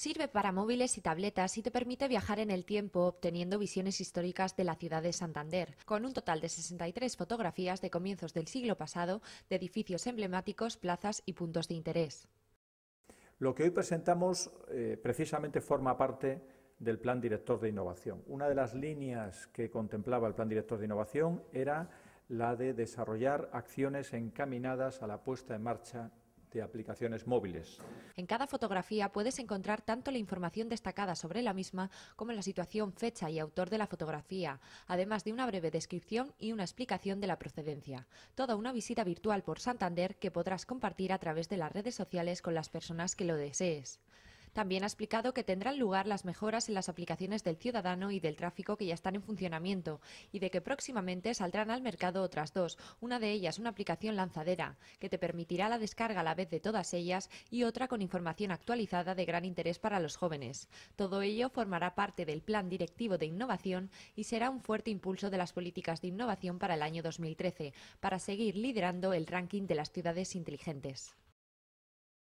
Sirve para móviles y tabletas y te permite viajar en el tiempo obteniendo visiones históricas de la ciudad de Santander, con un total de 63 fotografías de comienzos del siglo pasado de edificios emblemáticos, plazas y puntos de interés. Lo que hoy presentamos eh, precisamente forma parte del Plan Director de Innovación. Una de las líneas que contemplaba el Plan Director de Innovación era la de desarrollar acciones encaminadas a la puesta en marcha de aplicaciones móviles. En cada fotografía puedes encontrar tanto la información destacada sobre la misma como la situación, fecha y autor de la fotografía, además de una breve descripción y una explicación de la procedencia. Toda una visita virtual por Santander que podrás compartir a través de las redes sociales con las personas que lo desees. También ha explicado que tendrán lugar las mejoras en las aplicaciones del ciudadano y del tráfico que ya están en funcionamiento y de que próximamente saldrán al mercado otras dos, una de ellas una aplicación lanzadera que te permitirá la descarga a la vez de todas ellas y otra con información actualizada de gran interés para los jóvenes. Todo ello formará parte del Plan Directivo de Innovación y será un fuerte impulso de las políticas de innovación para el año 2013, para seguir liderando el ranking de las ciudades inteligentes.